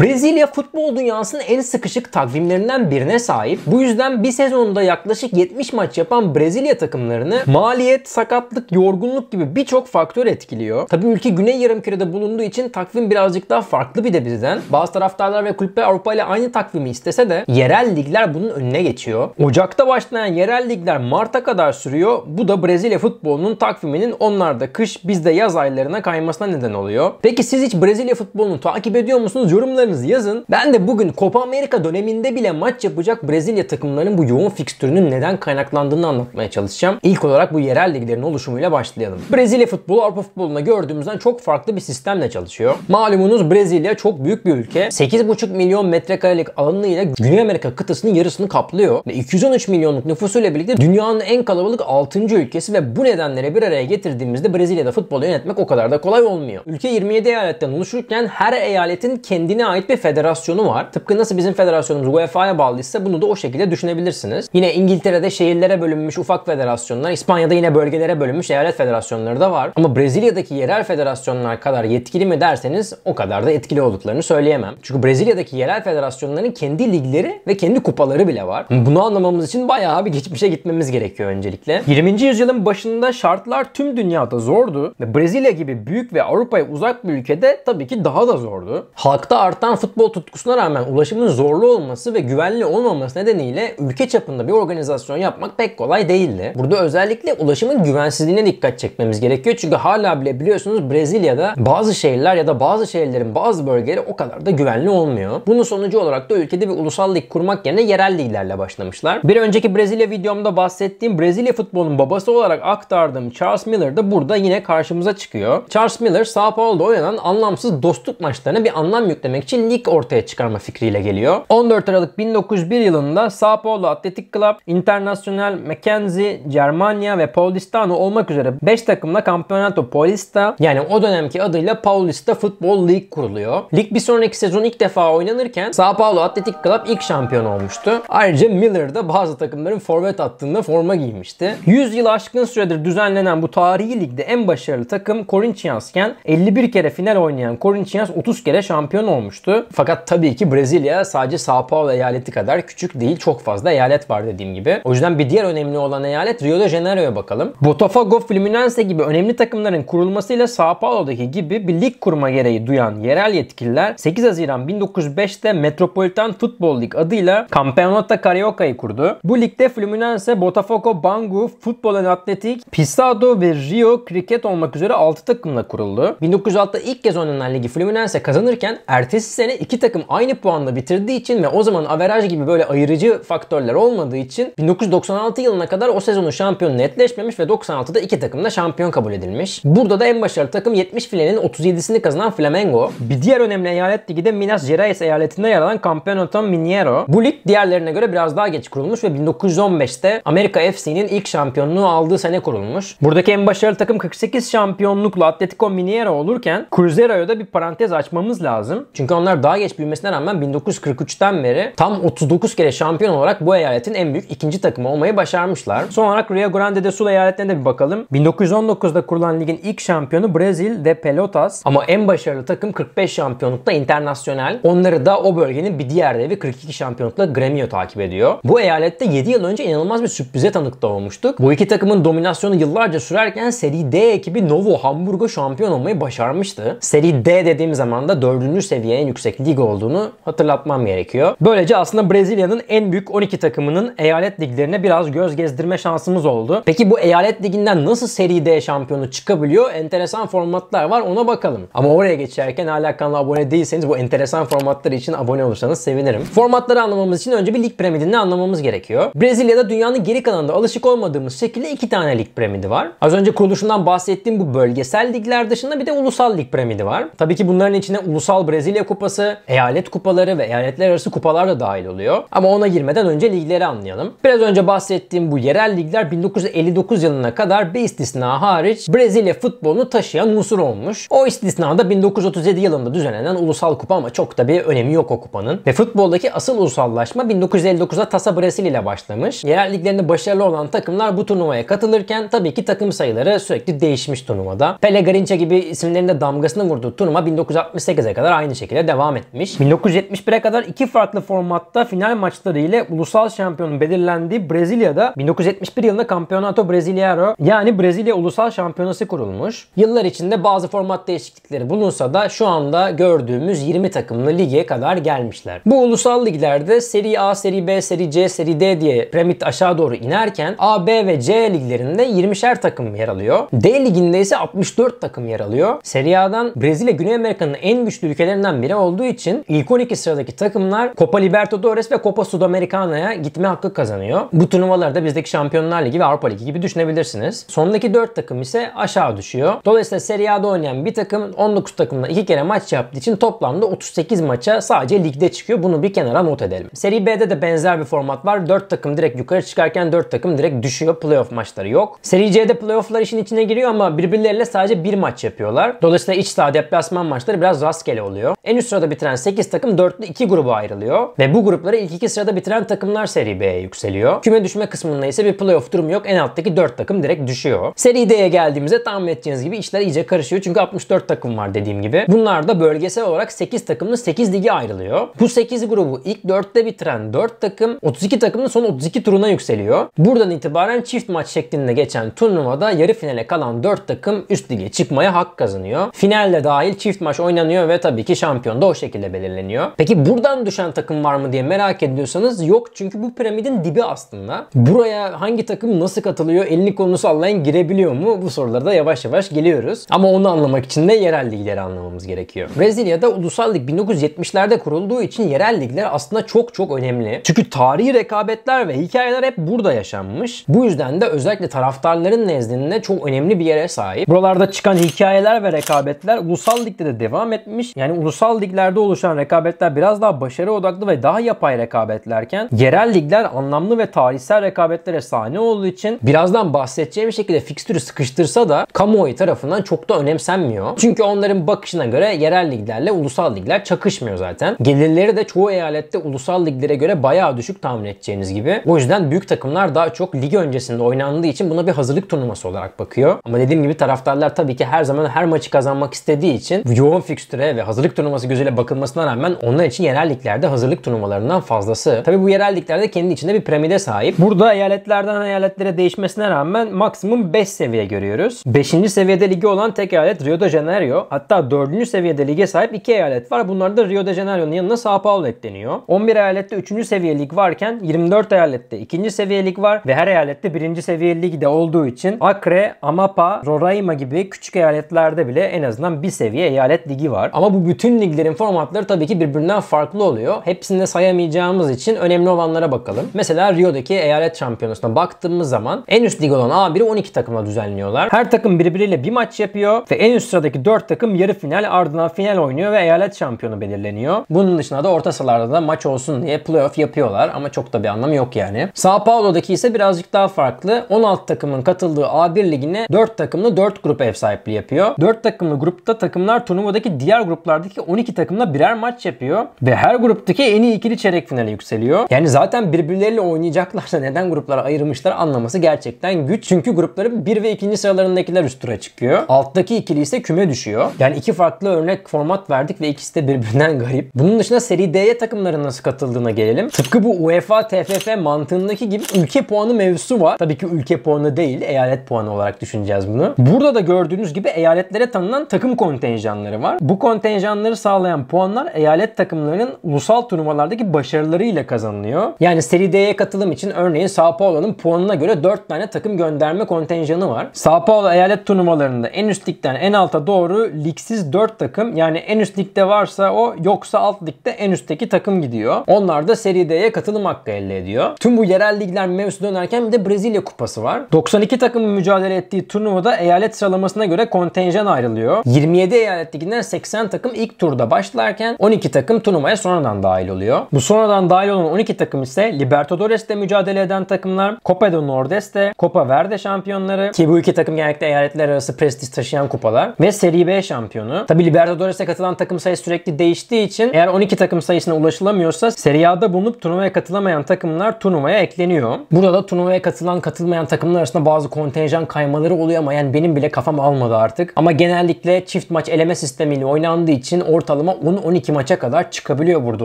Brezilya futbol dünyasının en sıkışık takvimlerinden birine sahip. Bu yüzden bir sezonda yaklaşık 70 maç yapan Brezilya takımlarını maliyet, sakatlık, yorgunluk gibi birçok faktör etkiliyor. Tabi ülke güney yarımkürede bulunduğu için takvim birazcık daha farklı bir de bizden. Bazı taraftarlar ve kulüpler Avrupa ile aynı takvimi istese de yerel ligler bunun önüne geçiyor. Ocak'ta başlayan yerel ligler Mart'a kadar sürüyor. Bu da Brezilya futbolunun takviminin onlarda kış bizde yaz aylarına kaymasına neden oluyor. Peki siz hiç Brezilya futbolunu takip ediyor musunuz? Yorumlarınızı Yorumlarınızı yazın. Ben de bugün Copa Amerika döneminde bile maç yapacak Brezilya takımlarının bu yoğun fikstürünün neden kaynaklandığını anlatmaya çalışacağım. İlk olarak bu yerel liglerin oluşumuyla başlayalım. Brezilya futbolu Avrupa futboluna gördüğümüzden çok farklı bir sistemle çalışıyor. Malumunuz Brezilya çok büyük bir ülke. 8,5 milyon metrekarelik alanıyla Güney Amerika kıtasının yarısını kaplıyor ve 213 milyonluk nüfusuyla birlikte dünyanın en kalabalık 6. ülkesi ve bu nedenlere bir araya getirdiğimizde Brezilya'da futbolu yönetmek o kadar da kolay olmuyor. Ülke 27 eyaletten oluşurken her eyaletin kendine ait ait bir federasyonu var. Tıpkı nasıl bizim federasyonumuz UEFA'ya bağlıysa bunu da o şekilde düşünebilirsiniz. Yine İngiltere'de şehirlere bölünmüş ufak federasyonlar, İspanya'da yine bölgelere bölünmüş eyalet federasyonları da var. Ama Brezilya'daki yerel federasyonlar kadar yetkili mi derseniz o kadar da etkili olduklarını söyleyemem. Çünkü Brezilya'daki yerel federasyonların kendi ligleri ve kendi kupaları bile var. Bunu anlamamız için bayağı bir geçmişe gitmemiz gerekiyor öncelikle. 20. yüzyılın başında şartlar tüm dünyada zordu. ve Brezilya gibi büyük ve Avrupa'ya uzak bir ülkede tabii ki daha da zordu. Halkta artan Artan futbol tutkusuna rağmen ulaşımın zorlu olması ve güvenli olmaması nedeniyle ülke çapında bir organizasyon yapmak pek kolay değildi. Burada özellikle ulaşımın güvensizliğine dikkat çekmemiz gerekiyor. Çünkü hala bile biliyorsunuz Brezilya'da bazı şehirler ya da bazı şehirlerin bazı bölgeleri o kadar da güvenli olmuyor. Bunun sonucu olarak da ülkede bir ulusal lig kurmak yerine yerel liglerle başlamışlar. Bir önceki Brezilya videomda bahsettiğim Brezilya futbolunun babası olarak aktardığım Charles Miller de burada yine karşımıza çıkıyor. Charles Miller Sao Paulo'da oynanan anlamsız dostluk maçlarına bir anlam yüklemek için etkinlik ortaya çıkarma fikriyle geliyor. 14 Aralık 1901 yılında Sao Paulo Atletic Club, International McKenzie, Germania ve Paulistano olmak üzere 5 takımla Campeonato Paulista yani o dönemki adıyla Paulista Futbol Lig kuruluyor. Lig bir sonraki sezon ilk defa oynanırken Sao Paulo Atletic Club ilk şampiyon olmuştu. Ayrıca Miller de bazı takımların forvet attığında forma giymişti. 100 yıl aşkın süredir düzenlenen bu tarihi ligde en başarılı takım Corinthiansken 51 kere final oynayan Corinthians 30 kere şampiyon olmuştu olmuştu. Fakat tabii ki Brezilya sadece Sao Paulo eyaleti kadar küçük değil çok fazla eyalet var dediğim gibi. O yüzden bir diğer önemli olan eyalet Rio de Janeiro'ya bakalım. Botafogo Fluminense gibi önemli takımların kurulmasıyla Sao Paulo'daki gibi bir lig kurma gereği duyan yerel yetkililer 8 Haziran 1905'te Metropolitan Football Lig adıyla Campeonato Carioca'yı kurdu. Bu ligde Fluminense, Botafogo, Bangu, Futbol and Atletik, Pissado ve Rio Cricket olmak üzere 6 takımla kuruldu. 1906'da ilk kez oynanan ligi Fluminense kazanırken ertesi sene iki takım aynı puanla bitirdiği için ve o zaman averaj gibi böyle ayırıcı faktörler olmadığı için 1996 yılına kadar o sezonun şampiyonu netleşmemiş ve 96'da iki takım da şampiyon kabul edilmiş. Burada da en başarılı takım 70 filenin 37'sini kazanan Flamengo. Bir diğer önemli eyalet ligi de Minas Gerais eyaletinde yer alan Campeonato Mineiro. Bu lig diğerlerine göre biraz daha geç kurulmuş ve 1915'te Amerika FC'nin ilk şampiyonluğu aldığı sene kurulmuş. Buradaki en başarılı takım 48 şampiyonlukla Atletico Mineiro olurken Cruzero'ya da bir parantez açmamız lazım. Çünkü şampiyonlar daha geç büyümesine rağmen 1943'ten beri tam 39 kere şampiyon olarak bu eyaletin en büyük ikinci takımı olmayı başarmışlar. Son olarak Rio Grande do Sul eyaletine de bir bakalım. 1919'da kurulan ligin ilk şampiyonu Brezil de Pelotas ama en başarılı takım 45 şampiyonlukta Internasyonel. Onları da o bölgenin bir diğer devi 42 şampiyonlukla Gremio takip ediyor. Bu eyalette 7 yıl önce inanılmaz bir sürprize tanık da olmuştuk. Bu iki takımın dominasyonu yıllarca sürerken Seri D ekibi Novo Hamburgo şampiyon olmayı başarmıştı. Seri D dediğim zaman da 4. seviyeye yüksek lig olduğunu hatırlatmam gerekiyor. Böylece aslında Brezilya'nın en büyük 12 takımının eyalet liglerine biraz göz gezdirme şansımız oldu. Peki bu eyalet liginden nasıl Seri D şampiyonu çıkabiliyor? Enteresan formatlar var ona bakalım. Ama oraya geçerken hala kanala abone değilseniz bu enteresan formatlar için abone olursanız sevinirim. Formatları anlamamız için önce bir lig piramidini anlamamız gerekiyor. Brezilya'da dünyanın geri kalanında alışık olmadığımız şekilde iki tane lig piramidi var. Az önce kuruluşundan bahsettiğim bu bölgesel ligler dışında bir de ulusal lig piramidi var. Tabii ki bunların içine ulusal Brezilya Kupası Kupası, eyalet kupaları ve eyaletler arası kupalar da dahil oluyor. Ama ona girmeden önce ligleri anlayalım. Biraz önce bahsettiğim bu yerel ligler 1959 yılına kadar bir istisna hariç Brezilya futbolunu taşıyan unsur olmuş. O istisnada 1937 yılında düzenlenen ulusal kupa ama çok da bir önemi yok o kupanın. Ve futboldaki asıl ulusallaşma 1959'da Tasa Brezilya ile başlamış. Yerel liglerinde başarılı olan takımlar bu turnuvaya katılırken tabii ki takım sayıları sürekli değişmiş turnuvada. Pele Garinca gibi isimlerinde damgasını vurduğu turnuva 1968'e kadar aynı şekilde devam etmiş. 1971'e kadar iki farklı formatta final maçları ile ulusal şampiyonun belirlendiği Brezilya'da 1971 yılında Campeonato Brasileiro yani Brezilya Ulusal Şampiyonası kurulmuş. Yıllar içinde bazı format değişiklikleri bulunsa da şu anda gördüğümüz 20 takımlı lige kadar gelmişler. Bu ulusal liglerde Serie A, Serie B, Serie C, Serie D diye piramit aşağı doğru inerken A, B ve C liglerinde 20'şer takım yer alıyor. D liginde ise 64 takım yer alıyor. Serie A'dan Brezilya Güney Amerika'nın en güçlü ülkelerinden biri olduğu için ilk 12 sıradaki takımlar Copa Libertadores ve Copa Sudamericana'ya gitme hakkı kazanıyor. Bu turnuvaları da bizdeki Şampiyonlar Ligi ve Avrupa Ligi gibi düşünebilirsiniz. Sondaki 4 takım ise aşağı düşüyor. Dolayısıyla Serie A'da oynayan bir takım 19 takımla 2 kere maç yaptığı için toplamda 38 maça sadece ligde çıkıyor. Bunu bir kenara not edelim. Seri B'de de benzer bir format var. 4 takım direkt yukarı çıkarken 4 takım direkt düşüyor. Playoff maçları yok. Seri C'de playofflar işin içine giriyor ama birbirleriyle sadece bir maç yapıyorlar. Dolayısıyla iç saha deplasman maçları biraz rastgele oluyor. En üst sırada bitiren 8 takım 4'lü 2 gruba ayrılıyor ve bu gruplara ilk 2 sırada bitiren takımlar Seri B'ye yükseliyor. Küme düşme kısmında ise bir playoff durumu yok. En alttaki 4 takım direkt düşüyor. Seri D'ye geldiğimizde tahmin ettiğiniz gibi işler iyice karışıyor. Çünkü 64 takım var dediğim gibi. Bunlar da bölgesel olarak 8 takımlı 8 ligi ayrılıyor. Bu 8 grubu ilk 4'te bitiren 4 takım 32 takımın son 32 turuna yükseliyor. Buradan itibaren çift maç şeklinde geçen turnuvada yarı finale kalan 4 takım üst lige çıkmaya hak kazanıyor. Finalde dahil çift maç oynanıyor ve tabii ki şampiyon da o şekilde belirleniyor. Peki buradan düşen takım var mı diye merak ediyorsanız yok çünkü bu piramidin dibi aslında. Buraya hangi takım nasıl katılıyor, elini kolunu sallayan girebiliyor mu? Bu sorulara da yavaş yavaş geliyoruz. Ama onu anlamak için de yerel ligleri anlamamız gerekiyor. Brezilya'da ulusal lig 1970'lerde kurulduğu için yerel ligler aslında çok çok önemli. Çünkü tarihi rekabetler ve hikayeler hep burada yaşanmış. Bu yüzden de özellikle taraftarların nezdinde çok önemli bir yere sahip. Buralarda çıkan hikayeler ve rekabetler ulusal ligde de devam etmiş. Yani ulusal liglerde oluşan rekabetler biraz daha başarı odaklı ve daha yapay rekabetlerken yerel ligler anlamlı ve tarihsel rekabetlere sahne olduğu için birazdan bahsedeceğim şekilde fikstürü sıkıştırsa da kamuoyu tarafından çok da önemsenmiyor. Çünkü onların bakışına göre yerel liglerle ulusal ligler çakışmıyor zaten. Gelirleri de çoğu eyalette ulusal liglere göre bayağı düşük tahmin edeceğiniz gibi. O yüzden büyük takımlar daha çok lig öncesinde oynandığı için buna bir hazırlık turnuvası olarak bakıyor. Ama dediğim gibi taraftarlar tabii ki her zaman her maçı kazanmak istediği için yoğun fikstüre ve hazırlık turnuvası gözüyle bakılmasına rağmen onlar için yerel liglerde hazırlık turnuvalarından fazlası. Tabi bu yerel liglerde kendi içinde bir piramide sahip. Burada eyaletlerden eyaletlere değişmesine rağmen maksimum 5 seviye görüyoruz. 5. seviyede ligi olan tek eyalet Rio de Janeiro. Hatta 4. seviyede lige sahip 2 eyalet var. Bunlar da Rio de Janeiro'nun yanına Sao Paulo ekleniyor. 11 eyalette 3. seviye lig varken 24 eyalette 2. seviye lig var ve her eyalette 1. seviye ligi de olduğu için Acre, Amapa, Roraima gibi küçük eyaletlerde bile en azından bir seviye eyalet ligi var. Ama bu bütün ligler bildirim formatları tabii ki birbirinden farklı oluyor. Hepsini de sayamayacağımız için önemli olanlara bakalım. Mesela Rio'daki eyalet şampiyonasına baktığımız zaman en üst lig olan A1'i 12 takımla düzenliyorlar. Her takım birbiriyle bir maç yapıyor ve en üst sıradaki 4 takım yarı final ardından final oynuyor ve eyalet şampiyonu belirleniyor. Bunun dışında da orta sahalarda da maç olsun diye playoff yapıyorlar ama çok da bir anlamı yok yani. Sao Paulo'daki ise birazcık daha farklı. 16 takımın katıldığı A1 ligine 4 takımlı 4 grup ev sahipliği yapıyor. 4 takımlı grupta takımlar turnuvadaki diğer gruplardaki 12 iki takım birer maç yapıyor ve her gruptaki en iyi ikili çeyrek finale yükseliyor. Yani zaten birbirleriyle oynayacaklarsa neden gruplara ayırmışlar anlaması gerçekten güç. Çünkü grupların 1 ve 2. sıralarındakiler üst tura çıkıyor. Alttaki ikili ise küme düşüyor. Yani iki farklı örnek format verdik ve ikisi de birbirinden garip. Bunun dışında Seri D'ye takımların nasıl katıldığına gelelim. Tıpkı bu UEFA TFF mantığındaki gibi ülke puanı mevzusu var. Tabii ki ülke puanı değil, eyalet puanı olarak düşüneceğiz bunu. Burada da gördüğünüz gibi eyaletlere tanınan takım kontenjanları var. Bu kontenjanları sağlayan sağlayan puanlar eyalet takımlarının ulusal turnuvalardaki başarılarıyla kazanılıyor. Yani Seri D'ye katılım için örneğin Sao Paulo'nun puanına göre 4 tane takım gönderme kontenjanı var. Sao Paulo eyalet turnuvalarında en üst ligden en alta doğru ligsiz 4 takım yani en üst ligde varsa o yoksa alt ligde en üstteki takım gidiyor. Onlar da Seri D'ye katılım hakkı elde ediyor. Tüm bu yerel ligler mevzu dönerken bir de Brezilya kupası var. 92 takımın mücadele ettiği turnuvada eyalet sıralamasına göre kontenjan ayrılıyor. 27 eyalet liginden 80 takım ilk turda başlarken 12 takım turnuvaya sonradan dahil oluyor. Bu sonradan dahil olan 12 takım ise Libertadores'te mücadele eden takımlar, Copa do Nordeste, Copa Verde şampiyonları ki bu iki takım genellikle eyaletler arası prestij taşıyan kupalar ve Serie B şampiyonu. Tabi Libertadores'e katılan takım sayısı sürekli değiştiği için eğer 12 takım sayısına ulaşılamıyorsa Serie A'da bulunup turnuvaya katılamayan takımlar turnuvaya ekleniyor. Burada da turnuvaya katılan katılmayan takımlar arasında bazı kontenjan kaymaları oluyor ama yani benim bile kafam almadı artık. Ama genellikle çift maç eleme sistemiyle oynandığı için ortalama ortalama 10-12 maça kadar çıkabiliyor burada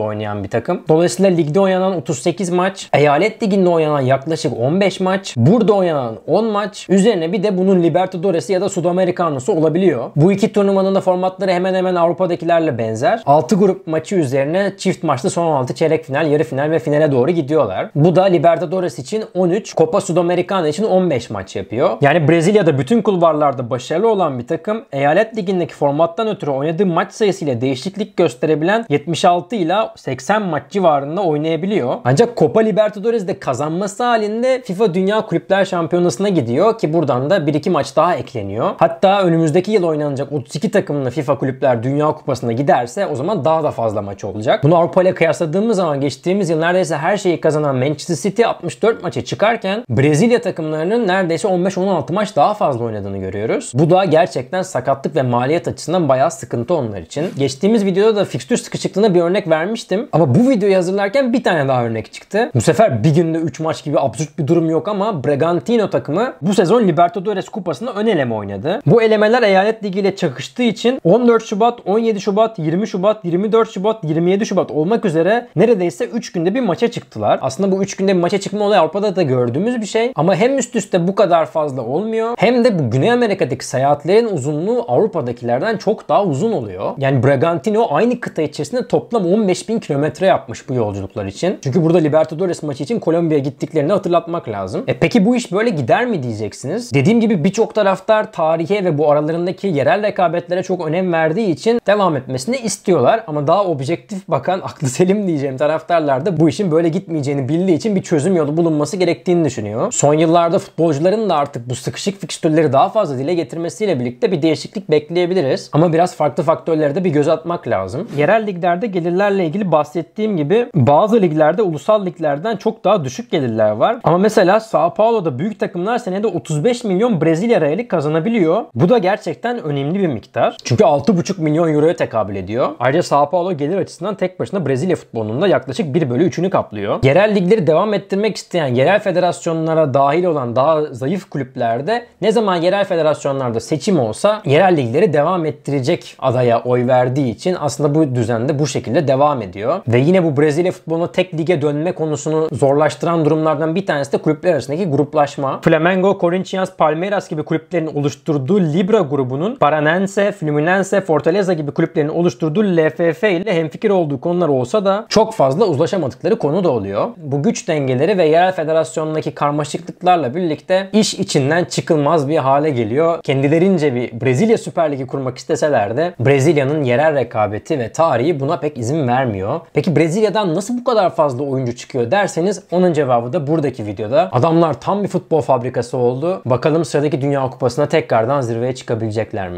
oynayan bir takım. Dolayısıyla ligde oynanan 38 maç, eyalet liginde oynanan yaklaşık 15 maç, burada oynanan 10 maç, üzerine bir de bunun Libertadores'i ya da Sudamericano'su olabiliyor. Bu iki turnuvanın da formatları hemen hemen Avrupa'dakilerle benzer. 6 grup maçı üzerine çift maçlı son 16 çeyrek final, yarı final ve finale doğru gidiyorlar. Bu da Libertadores için 13, Copa Sudamericana için 15 maç yapıyor. Yani Brezilya'da bütün kulvarlarda başarılı olan bir takım eyalet ligindeki formattan ötürü oynadığı maç sayısıyla değişik değişiklik gösterebilen 76 ile 80 maç civarında oynayabiliyor. Ancak Copa Libertadores de kazanması halinde FIFA Dünya Kulüpler Şampiyonası'na gidiyor ki buradan da 1-2 maç daha ekleniyor. Hatta önümüzdeki yıl oynanacak 32 takımlı FIFA Kulüpler Dünya Kupası'na giderse o zaman daha da fazla maç olacak. Bunu Avrupa ile kıyasladığımız zaman geçtiğimiz yıl neredeyse her şeyi kazanan Manchester City 64 maça çıkarken Brezilya takımlarının neredeyse 15-16 maç daha fazla oynadığını görüyoruz. Bu da gerçekten sakatlık ve maliyet açısından bayağı sıkıntı onlar için. Geçtiğimiz Geçtiğimiz videoda da fikstür sıkışıklığına bir örnek vermiştim. Ama bu videoyu hazırlarken bir tane daha örnek çıktı. Bu sefer bir günde 3 maç gibi absürt bir durum yok ama Bragantino takımı bu sezon Libertadores Kupası'nda ön eleme oynadı. Bu elemeler eyalet ligiyle çakıştığı için 14 Şubat, 17 Şubat, 20 Şubat, 24 Şubat, 27 Şubat olmak üzere neredeyse 3 günde bir maça çıktılar. Aslında bu 3 günde bir maça çıkma olayı Avrupa'da da gördüğümüz bir şey. Ama hem üst üste bu kadar fazla olmuyor hem de bu Güney Amerika'daki seyahatlerin uzunluğu Avrupa'dakilerden çok daha uzun oluyor. Yani Bragantino Infantino aynı kıta içerisinde toplam 15 bin kilometre yapmış bu yolculuklar için. Çünkü burada Libertadores maçı için Kolombiya'ya gittiklerini hatırlatmak lazım. E peki bu iş böyle gider mi diyeceksiniz. Dediğim gibi birçok taraftar tarihe ve bu aralarındaki yerel rekabetlere çok önem verdiği için devam etmesini istiyorlar. Ama daha objektif bakan aklı selim diyeceğim taraftarlar da bu işin böyle gitmeyeceğini bildiği için bir çözüm yolu bulunması gerektiğini düşünüyor. Son yıllarda futbolcuların da artık bu sıkışık fikstürleri daha fazla dile getirmesiyle birlikte bir değişiklik bekleyebiliriz. Ama biraz farklı faktörlere de bir göz atmak anlatmak lazım. Yerel liglerde gelirlerle ilgili bahsettiğim gibi bazı liglerde ulusal liglerden çok daha düşük gelirler var. Ama mesela Sao Paulo'da büyük takımlar senede 35 milyon Brezilya reali kazanabiliyor. Bu da gerçekten önemli bir miktar. Çünkü 6,5 milyon euroya tekabül ediyor. Ayrıca Sao Paulo gelir açısından tek başına Brezilya futbolunun yaklaşık 1 bölü 3'ünü kaplıyor. Yerel ligleri devam ettirmek isteyen yerel federasyonlara dahil olan daha zayıf kulüplerde ne zaman yerel federasyonlarda seçim olsa yerel ligleri devam ettirecek adaya oy verdiği için aslında bu düzende bu şekilde devam ediyor. Ve yine bu Brezilya futboluna tek lige dönme konusunu zorlaştıran durumlardan bir tanesi de kulüpler arasındaki gruplaşma. Flamengo, Corinthians, Palmeiras gibi kulüplerin oluşturduğu Libra grubunun Paranense, Fluminense, Fortaleza gibi kulüplerin oluşturduğu LFF ile hemfikir olduğu konular olsa da çok fazla uzlaşamadıkları konu da oluyor. Bu güç dengeleri ve yerel federasyondaki karmaşıklıklarla birlikte iş içinden çıkılmaz bir hale geliyor. Kendilerince bir Brezilya Süper Ligi kurmak isteseler de Brezilya'nın yerel rekabeti ve tarihi buna pek izin vermiyor. Peki Brezilya'dan nasıl bu kadar fazla oyuncu çıkıyor derseniz onun cevabı da buradaki videoda. Adamlar tam bir futbol fabrikası oldu. Bakalım sıradaki Dünya Kupası'na tekrardan zirveye çıkabilecekler mi?